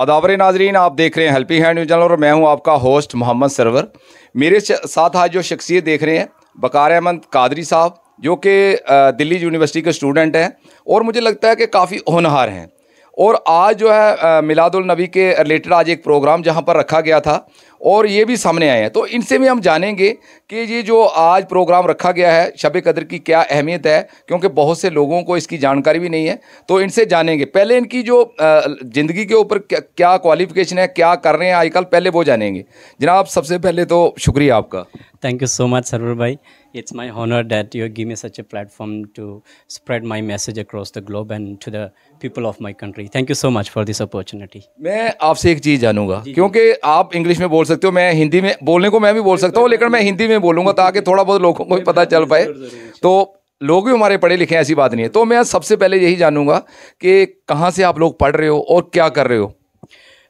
अदावर नाजरीन आप देख रहे हैं हेल्पी हैंड न्यूज चैनल और मैं हूं आपका होस्ट मोहम्मद सरवर मेरे साथ आज जो शख्सियत देख रहे हैं बकार अहमद कादरी साहब जो कि दिल्ली यूनिवर्सिटी के स्टूडेंट हैं और मुझे लगता है कि काफ़ी होनहार हैं और आज जो है मिलादुलनबी के रिलेटेड आज एक प्रोग्राम जहाँ पर रखा गया था और ये भी सामने आए हैं तो इनसे भी हम जानेंगे कि ये जो आज प्रोग्राम रखा गया है शब कदर की क्या अहमियत है क्योंकि बहुत से लोगों को इसकी जानकारी भी नहीं है तो इनसे जानेंगे पहले इनकी जो ज़िंदगी के ऊपर क्या क्वालिफिकेशन है क्या कर रहे हैं आजकल पहले वो जानेंगे जनाब सबसे पहले तो शुक्रिया आपका thank you so much Sarwar भाई it's my honour that you give me such a platform to spread my message across the globe and to the people of my country thank you so much for this opportunity मैं आपसे एक चीज जानूंगा क्योंकि आप English में बोल सकते हो मैं हिंदी में बोलने को मैं भी बोल सकता हूँ लेकिन मैं हिंदी में बोलूँगा ताकि थोड़ा बहुत लोगों को भी पता चल पाए तो लोग भी हमारे पढ़े लिखे हैं ऐसी बात नहीं है तो मैं सबसे पहले यही जानूंगा कि कहाँ से आप लोग पढ़ रहे हो और क्या कर रहे हो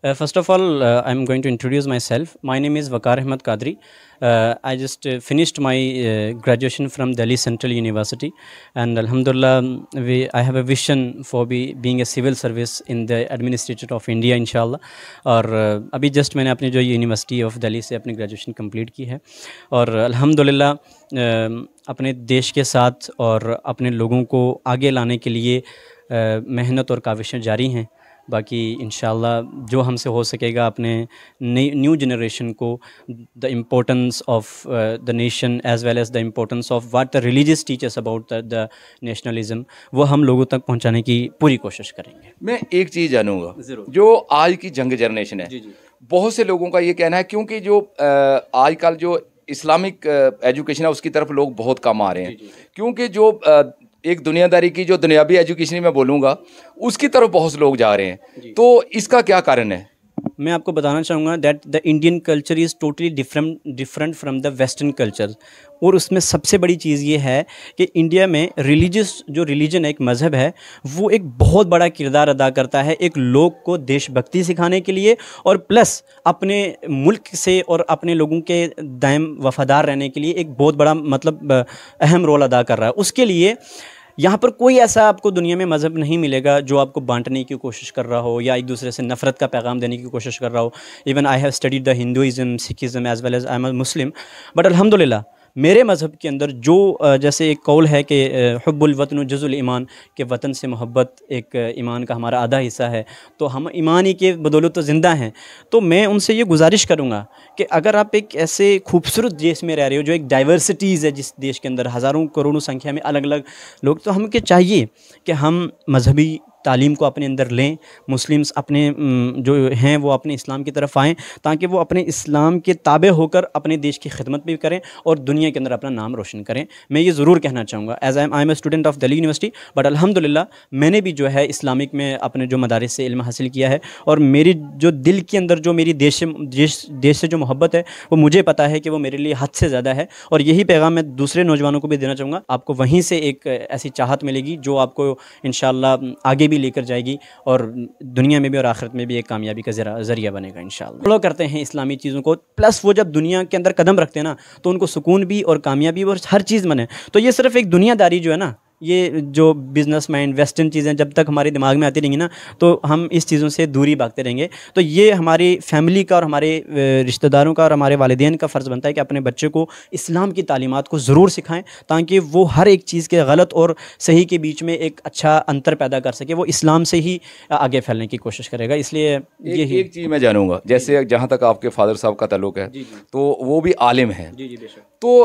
Uh, first of all, uh, I'm going to introduce myself. My name is Vakar Ahmed Kadri. Uh, I just uh, finished my uh, graduation from Delhi Central University, and Alhamdulillah, we, I have a vision for be, being a civil service in the administrator of India, inshallah. aur और अभी just मैंने अपनी जो university of Delhi से अपनी graduation complete की है और अल्हम्दुलिल्लाह अपने देश के साथ और अपने लोगों को आगे लाने के लिए मेहनत और काविशें जारी हैं बाकी इन जो हमसे हो सकेगा अपने न्यू जनरेशन को the importance of the nation as well as the importance of what the religious teachers about the nationalism वो हम लोगों तक पहुंचाने की पूरी कोशिश करेंगे मैं एक चीज़ जानूंगा जो आज की जंग जनरेशन है जी जी। बहुत से लोगों का ये कहना है क्योंकि जो uh, आजकल जो इस्लामिक एजुकेशन uh, है उसकी तरफ लोग बहुत कम आ रहे हैं क्योंकि जो uh, एक दुनियादारी की जो दुनियावी एजुकेशन में बोलूँगा उसकी तरफ बहुत लोग जा रहे हैं तो इसका क्या कारण है मैं आपको बताना चाहूँगा that the Indian culture is totally different different from the western culture और उसमें सबसे बड़ी चीज़ ये है कि इंडिया में रिलीजियस जो रिलीजन है एक मज़हब है वो एक बहुत बड़ा किरदार अदा करता है एक लोग को देशभक्ति सिखाने के लिए और प्लस अपने मुल्क से और अपने लोगों के दायम वफ़ादार रहने के लिए एक बहुत बड़ा मतलब अहम रोल अदा कर रहा है उसके लिए यहाँ पर कोई ऐसा आपको दुनिया में मज़हब नहीं मिलेगा जो आपको बांटने की कोशिश कर रहा हो या एक दूसरे से नफरत का पैगाम देने की कोशिश कर रहा हो even I have studied the Hinduism Sikhism as well as I am Muslim but अलहमदिल्ला मेरे मज़हब के अंदर जो जैसे एक कौल है कि हब्बुलवतन जजुल ईमान के वतन से मोहब्बत एक ईमान का हमारा आधा हिस्सा है तो हम ईमान ही के बदौलत तो ज़िंदा हैं तो मैं उनसे ये गुजारिश करूँगा कि अगर आप एक ऐसे खूबसूरत देश में रह रहे हो जो एक डाइवर्सिटीज़ है जिस देश के अंदर हज़ारों करोड़ों संख्या में अलग अलग लोग तो हम के चाहिए कि हम मजहबी तालीम को अपने अंदर लें मुस्लिम्स अपने जो हैं वो अपने इस्लाम की तरफ आएँ ताकि वो अपने इस्लाम के ताबे होकर अपने देश की खिदमत भी करें और दुनिया के अंदर अपना नाम रोशन करें मैं ये ज़रूर कहना चाहूँगा as I am I am a student of Delhi university but अलहमदिल्ला मैंने भी जो है इस्लामिक में अपने जो मदारस से इल्म हासिल किया है और मेरी जो दिल के अंदर जो मेरी देश देश देश से जो मोहब्बत है वो मुझे पता है कि वो मेरे लिए हद से ज़्यादा है और यही पैगाम मैं दूसरे नौजवानों को भी देना चाहूँगा आपको वहीं से एक ऐसी चाहत मिलेगी जो आपको इन आगे भी भी लेकर जाएगी और दुनिया में भी और आखिरत में भी एक कामयाबी का ज़रिया बनेगा इन फॉलो करते हैं इस्लामी चीज़ों को प्लस वो जब दुनिया के अंदर कदम रखते हैं ना तो उनको सुकून भी और कामयाबी और हर चीज़ बने तो ये सिर्फ एक दुनियादारी जो है ना ये जो बिजनेस माइंड वेस्टर्न चीज़ें जब तक हमारे दिमाग में आती रहेंगी ना तो हम इस चीज़ों से दूरी भागते रहेंगे तो ये हमारी फैमिली का और हमारे रिश्तेदारों का और हमारे वालदेन का फ़र्ज़ बनता है कि अपने बच्चे को इस्लाम की तालीमत को ज़रूर सिखाएं ताकि वो हर एक चीज़ के गलत और सही के बीच में एक अच्छा अंतर पैदा कर सके वो इस्लाम से ही आगे फैलने की कोशिश करेगा इसलिए यही एक चीज़ मैं जानूंगा जैसे जहाँ तक आपके फादर साहब का तल्लुक है तो वो भी आलिम है तो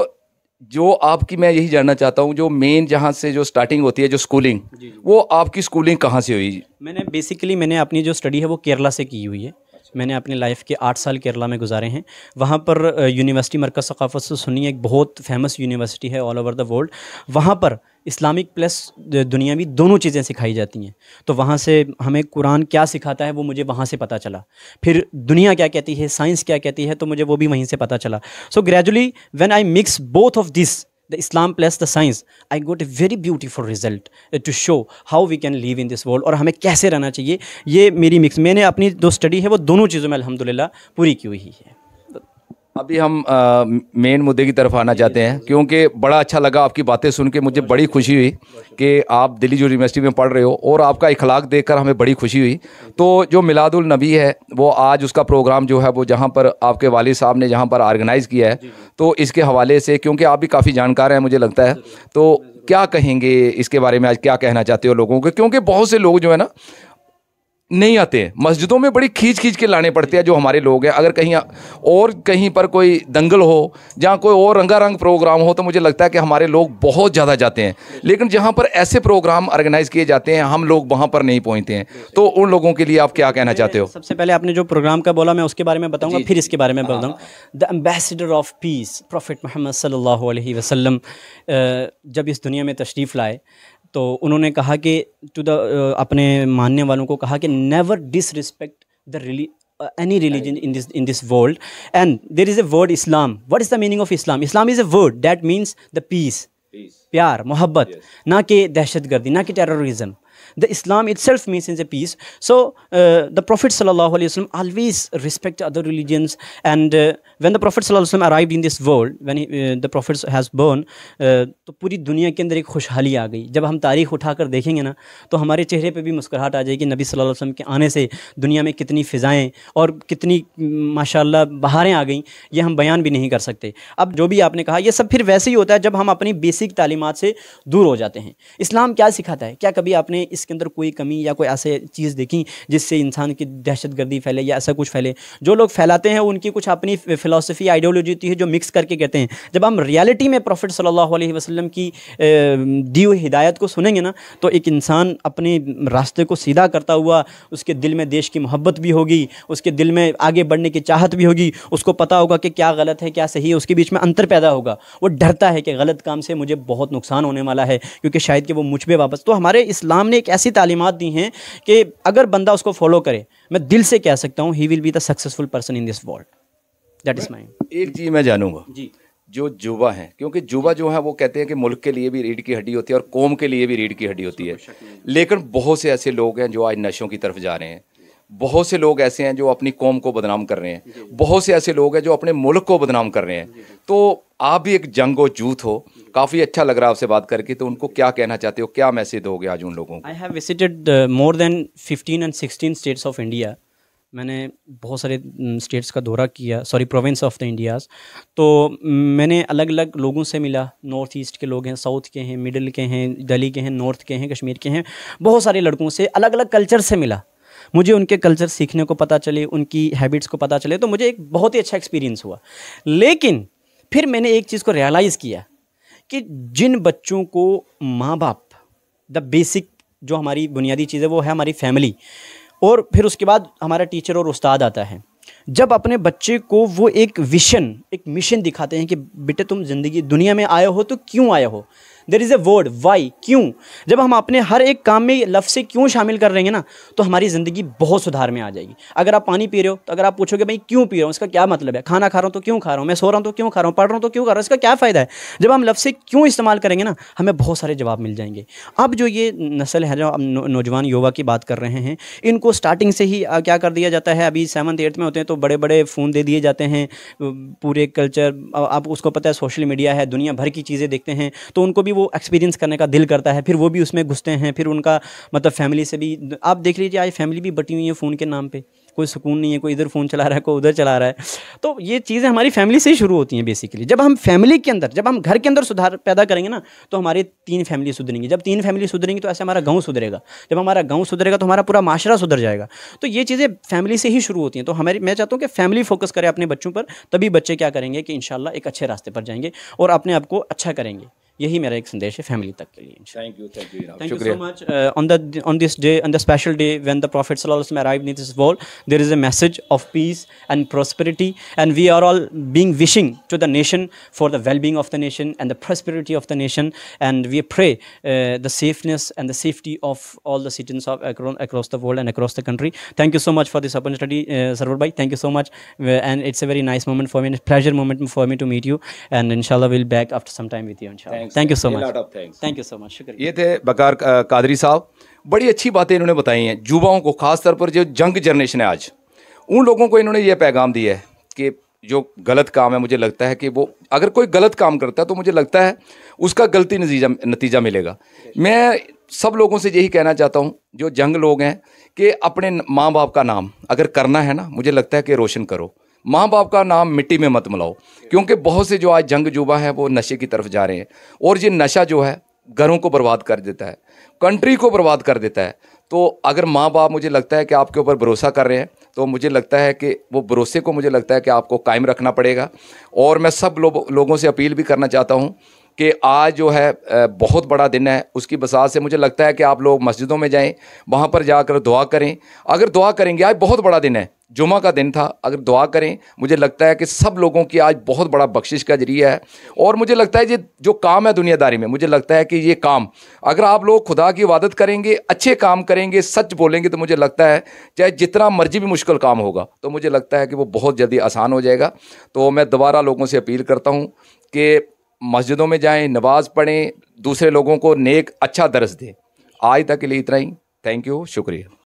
जो आपकी मैं यही जानना चाहता हूँ जो मेन जहाँ से जो स्टार्टिंग होती है जो स्कूलिंग जी जी। वो आपकी स्कूलिंग कहाँ से हुई मैंने बेसिकली मैंने अपनी जो स्टडी है वो केरला से की हुई है मैंने अपनी लाइफ के आठ साल केरला में गुजारे हैं वहाँ पर यूनिवर्सिटी मरकज़ सकाफ़त से सुनी एक बहुत फेमस यूनिवर्सिटी है ऑल ओवर द वर्ल्ड वहाँ पर इस्लामिक प्लस दुनियावी दोनों चीज़ें सिखाई जाती हैं तो वहाँ से हमें कुरान क्या सिखाता है वो मुझे वहाँ से पता चला फिर दुनिया क्या कहती है साइंस क्या कहती है तो मुझे वो भी वहीं से पता चला so gradually when I mix both of this the Islam plus the science, I got a very beautiful result uh, to show how we can live in this world aur hame kaise rehna chahiye ye meri mix maine apni do study hai wo dono cheezon mein alhamdulillah puri ki hui hai अभी हम main मुद्दे की तरफ आना चाहते हैं क्योंकि बड़ा अच्छा लगा आपकी बातें सुन के मुझे बड़ी खुशी हुई कि आप दिल्ली यूनिवर्सिटी में पढ़ रहे हो और आपका इखलाक देखकर हमें बड़ी खुशी हुई तो जो मिलादुल नबी है वो आज उसका प्रोग्राम जो है वो जहाँ पर आपके वालिद साहब ने जहाँ पर ऑर्गेनाइज़ किया है तो इसके हवाले से क्योंकि आप भी काफ़ी जानकार हैं मुझे लगता है तो क्या कहेंगे इसके बारे में आज क्या कहना चाहते हो लोगों को क्योंकि बहुत से लोग जो है ना नहीं आते मस्जिदों में बड़ी खींच खींच के लाने पड़ते हैं जो हमारे लोग हैं अगर कहीं और कहीं पर कोई दंगल हो जहाँ कोई और रंगारंग प्रोग्राम हो तो मुझे लगता है कि हमारे लोग बहुत ज़्यादा जाते हैं लेकिन जहाँ पर ऐसे प्रोग्राम ऑर्गेनाइज़ किए जाते हैं हम लोग वहाँ पर नहीं पहुँचते हैं तो उन लोगों के लिए आप क्या कहना चाहते हो सबसे पहले आपने जो प्रोग्राम का बोला मैं उसके बारे में बताऊँगा फिर इसके बारे में बताऊँ the ambassador of peace prophet Muhammad सल्ला वसम जब इस दुनिया में तशरीफ़ लाए तो उन्होंने कहा कि टू द uh, अपने मानने वालों को कहा कि नेवर डिसरिस्पेक्ट द रिली any religion in this in this world and there is a word Islam what is the meaning of Islam Islam is a word that means the peace प्यार मोहब्बत ना कि दहशतगर्दी ना कि terrorism the Islam itself means in the peace. So uh, the Prophet ﷺ always respect other religions. And uh, when the Prophet ﷺ arrived in this world, when he, uh, the Prophet has born, uh, तो पूरी दुनिया के अंदर एक खुशहाली आ गई जब हम तारीख उठा कर देखेंगे ना तो हमारे चेहरे पे भी मुस्कुराहट आ जाएगी नबी सल्लल्लाहु अलैहि वसल्लम के आने से दुनिया में कितनी फ़िज़ाएँ और कितनी माशाल्लाह बहारें आ गई ये हम बयान भी नहीं कर सकते अब जो भी आपने कहा ये सब फिर वैसे ही होता है जब हम अपनी बेसिक तालीमत से दूर हो जाते हैं इस्लाम क्या सिखाता है क्या कभी आपने इस इसके अंदर कोई कमी या कोई ऐसे चीज़ देखी जिससे इंसान की दहशत गर्दी फैले या ऐसा कुछ फैले जो लोग फैलाते हैं उनकी कुछ अपनी फ़िलासफ़ी आइडियोलॉजी होती है जो मिक्स करके कहते हैं जब हम रियलिटी में प्रॉफिट सल्ला वसलम की दी हुई हिदायत को सुनेंगे ना तो एक इंसान अपने रास्ते को सीधा करता हुआ उसके दिल में देश की मोहब्बत भी होगी उसके दिल में आगे बढ़ने की चाहत भी होगी उसको पता होगा कि क्या गलत है क्या सही है उसके बीच में अंतर पैदा होगा वो डरता है कि गलत काम से मुझे बहुत नुकसान होने वाला है क्योंकि शायद कि वो मुझ पर वापस तो हमारे इस्लाम ने एक ऐसी तालीमत दी हैं कि अगर बंदा उसको फॉलो करे मैं दिल से कह सकता हूँ he will be the successful person in this world that is my एक चीज़ मैं जानूंगा जी जो जुबा हैं क्योंकि जुबा जो है वो कहते हैं कि मुल्क के लिए भी रीढ़ की हड्डी होती है और कौम के लिए भी रीढ़ की हड्डी होती है लेकिन बहुत से ऐसे लोग हैं जो आज नशों की तरफ जा रहे हैं बहुत से लोग ऐसे हैं जो अपनी कौम को बदनाम कर रहे हैं बहुत से ऐसे लोग हैं जो अपने मुल्क को बदनाम कर रहे हैं तो आप भी एक जंग व जूथ हो काफ़ी अच्छा लग रहा है आपसे बात करके तो उनको क्या कहना चाहते हो क्या मैसेज दोगे आज उन लोगों को I have visited more than fifteen and sixteen states of India मैंने बहुत सारे स्टेट्स का दौरा किया sorry province of the Indias तो मैंने अलग अलग लोगों से मिला नॉर्थ ईस्ट के लोग हैं साउथ के हैं मिडिल के हैं दिल्ली के हैं नॉर्थ के हैं कश्मीर के हैं बहुत सारे लड़कों से अलग अलग कल्चर से मिला मुझे उनके कल्चर सीखने को पता चले उनकी हैबिट्स को पता चले तो मुझे एक बहुत ही अच्छा एक्सपीरियंस हुआ लेकिन फिर मैंने एक चीज़ को रियलाइज़ किया कि जिन बच्चों को माँ बाप द बेसिक जो हमारी बुनियादी चीज़ है वो है हमारी फैमिली और फिर उसके बाद हमारा टीचर और उस्ताद आता है जब अपने बच्चे को वो एक विशन एक मिशन दिखाते हैं कि बेटे तुम ज़िंदगी दुनिया में आए हो तो क्यों आए हो there is a word why क्यों जब हम अपने हर एक काम में लफ्ज़ से क्यों शामिल कर रहे हैं ना तो हमारी ज़िंदगी बहुत सुधार में आ जाएगी अगर आप पानी पी रहे हो तो अगर आप पूछोगे भाई क्यों पी रहा हूँ इसका क्या मतलब है खाना खा रहा हूँ तो क्यों खा रहा हूँ मैं सो रहा हूँ तो क्यों खा रहा हूँ पढ़ रहा हूँ तो क्यों खा रहा हूँ इसका क्या फ़ायदा है जब हम लफ्ज़ से क्यों इस्तेमाल करेंगे ना हमें बहुत सारे जवाब मिल जाएंगे अब जो ये नस्ल है जो हम नौजवान युवा की बात कर रहे हैं इनको स्टार्टिंग से ही क्या कर दिया जाता है अभी सेवन्थ एट्थ में होते हैं तो बड़े बड़े फ़ोन दे दिए जाते हैं पूरे कल्चर आप उसको पता है सोशल मीडिया है दुनिया भर की चीज़ें देखते हैं तो उनको भी वो एक्सपीरियंस करने का दिल करता है फिर वो भी उसमें घुसते हैं फिर उनका मतलब फैमिली से भी आप देख लीजिए आज फैमिली भी बटी हुई है फ़ोन के नाम पर कोई सुकून नहीं है कोई इधर फ़ोन चला रहा है कोई उधर चला रहा है तो ये चीज़ें हमारी फैमिली से ही शुरू होती हैं बेसिकली जब हम फैमिली के अंदर जब हम घर के अंदर सुधार पैदा करेंगे ना तो हमारी तीन फैमिली सुधरेंगी जब तीन फैमिली सुधरेंगी तो ऐसे हमारा गाँव सुधरेगा जब हमारा गाँव सुधरेगा तो हमारा पूरा माशरा सुधर जाएगा तो ये चीज़ें फैमिली से ही शुरू होती हैं तो हमारी मैं चाहता हूँ कि फैमिली फोकस करें अपने बच्चों पर तभी बच्चे क्या करेंगे कि इन एक अच्छे रास्ते पर जाएंगे और अपने आप को अच्छा करेंगे Thank you. एक संदेश है फैमिली तक के लिए thank you thank you thank you so much on the on this day on the prophet arrived in this world there is a message of peace and prosperity and we are all being wishing to the nation for the well-being of the nation and the prosperity of the nation and we pray uh, the safeness and the safety of all the citizens of across the world and across the country thank you so much for this opportunity uh, sarwar thank you so much uh, and it's a very nice moment for me a pleasure moment for me to meet you and inshallah we'll back after some time with you inshallah thank you so much thank you so much शुक्रिया ये थे बकार कादरी साहब बड़ी अच्छी बातें इन्होंने बताई हैं युवाओं को खास तौर पर जो जंग जनरेशन है आज उन लोगों को इन्होंने ये पैगाम दिया है कि जो गलत काम है मुझे लगता है कि वो अगर कोई गलत काम करता है तो मुझे लगता है उसका गलती नतीजा नतीजा मिलेगा मैं सब लोगों से यही कहना चाहता हूँ जो जंग लोग हैं कि अपने माँ बाप का नाम अगर करना है ना मुझे लगता है कि रोशन करो माँ बाप का नाम मिट्टी में मत मिलाओ क्योंकि बहुत से जो आज जंग जुबा है वो नशे की तरफ जा रहे हैं और ये नशा जो है घरों को बर्बाद कर देता है कंट्री को बर्बाद कर देता है तो अगर माँ बाप मुझे लगता है कि आपके ऊपर भरोसा कर रहे हैं तो मुझे लगता है कि वो भरोसे को मुझे लगता है कि आपको कायम रखना पड़ेगा और मैं सब लोग लोगों से अपील भी करना चाहता हूँ कि आज जो है बहुत बड़ा दिन है उसकी बसात से मुझे लगता है कि आप लोग मस्जिदों में जाएं वहाँ पर जाकर दुआ करें अगर दुआ करेंगे आज बहुत बड़ा दिन है जुमा का दिन था अगर दुआ करें मुझे लगता है कि सब लोगों की आज बहुत बड़ा बख्शिश का जरिया है और मुझे लगता है ये जो काम है दुनियादारी में मुझे लगता है कि ये काम अगर आप लोग खुदा की इबादत करेंगे अच्छे काम करेंगे सच बोलेंगे तो मुझे लगता है चाहे जितना मर्जी भी मुश्किल काम होगा तो मुझे लगता है कि वो बहुत जल्दी आसान हो जाएगा तो मैं दोबारा लोगों से अपील करता हूँ कि मस्जिदों में जाएं नमाज़ पढ़ें दूसरे लोगों को नेक अच्छा दर्ज दें आज तक के लिए इतना ही थैंक यू शुक्रिया